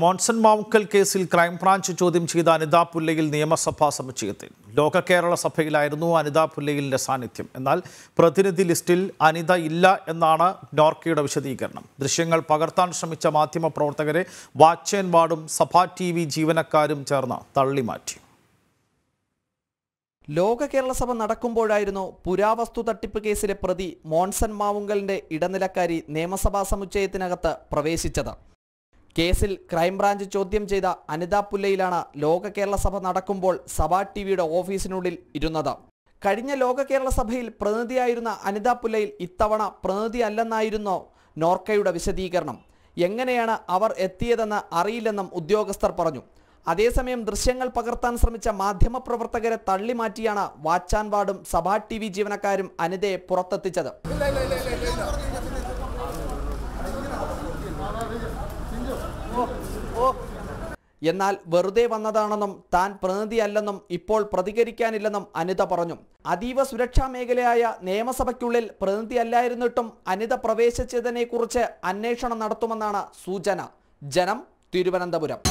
മോൺസൺ മാവുക്കൽ കേസിൽ ക്രൈംബ്രാഞ്ച് ചോദ്യം ചെയ്ത അനിതാ പുല്ലയിൽ നിയമസഭാ സമുച്ചയത്തിൽ ലോക കേരള സഭയിലായിരുന്നു അനിതാ പുല്ലയിലിൻ്റെ സാന്നിധ്യം എന്നാൽ പ്രതിനിധി ലിസ്റ്റിൽ അനിത ഇല്ല എന്നാണ് നോർക്കയുടെ വിശദീകരണം ദൃശ്യങ്ങൾ പകർത്താൻ ശ്രമിച്ച മാധ്യമപ്രവർത്തകരെ വാച്ചേൻ വാർഡും സഭാ ടി വി ജീവനക്കാരും ചേർന്ന് തള്ളിമാറ്റി ലോക കേരള സഭ നടക്കുമ്പോഴായിരുന്നു പുരാവസ്തു തട്ടിപ്പ് കേസിലെ പ്രതി മോൺസൺ മാവുങ്കലിന്റെ ഇടനിലക്കാരി നിയമസഭാ സമുച്ചയത്തിനകത്ത് പ്രവേശിച്ചത് കേസിൽ ക്രൈംബ്രാഞ്ച് ചോദ്യം ചെയ്ത അനിതാ പുല്ലയിലാണ് ലോക കേരള സഭ നടക്കുമ്പോൾ സഭാ ടി വിയുടെ ഓഫീസിനുള്ളിൽ ഇരുന്നത് കഴിഞ്ഞ ലോക കേരള സഭയിൽ പ്രതിനിധിയായിരുന്ന അനിതാ പുല്ലയിൽ ഇത്തവണ പ്രതിനിധി അല്ലെന്നായിരുന്നു നോർക്കയുടെ വിശദീകരണം എങ്ങനെയാണ് അവർ എത്തിയതെന്ന് അറിയില്ലെന്നും ഉദ്യോഗസ്ഥർ പറഞ്ഞു അതേസമയം ദൃശ്യങ്ങൾ പകർത്താൻ ശ്രമിച്ച മാധ്യമപ്രവർത്തകരെ തള്ളിമാറ്റിയാണ് വാച്ചാൻ വാർഡും സഭാ ടി വി ജീവനക്കാരും അനിതയെ പുറത്തെത്തിച്ചത് എന്നാൽ വെറുതെ വന്നതാണെന്നും താൻ പ്രതിനിധിയല്ലെന്നും ഇപ്പോൾ പ്രതികരിക്കാനില്ലെന്നും അനിത പറഞ്ഞു അതീവ സുരക്ഷാ മേഖലയായ നിയമസഭയ്ക്കുള്ളിൽ പ്രതിനിധിയല്ലായിരുന്നിട്ടും അനിത പ്രവേശിച്ചതിനെക്കുറിച്ച് അന്വേഷണം നടത്തുമെന്നാണ് സൂചന ജനം തിരുവനന്തപുരം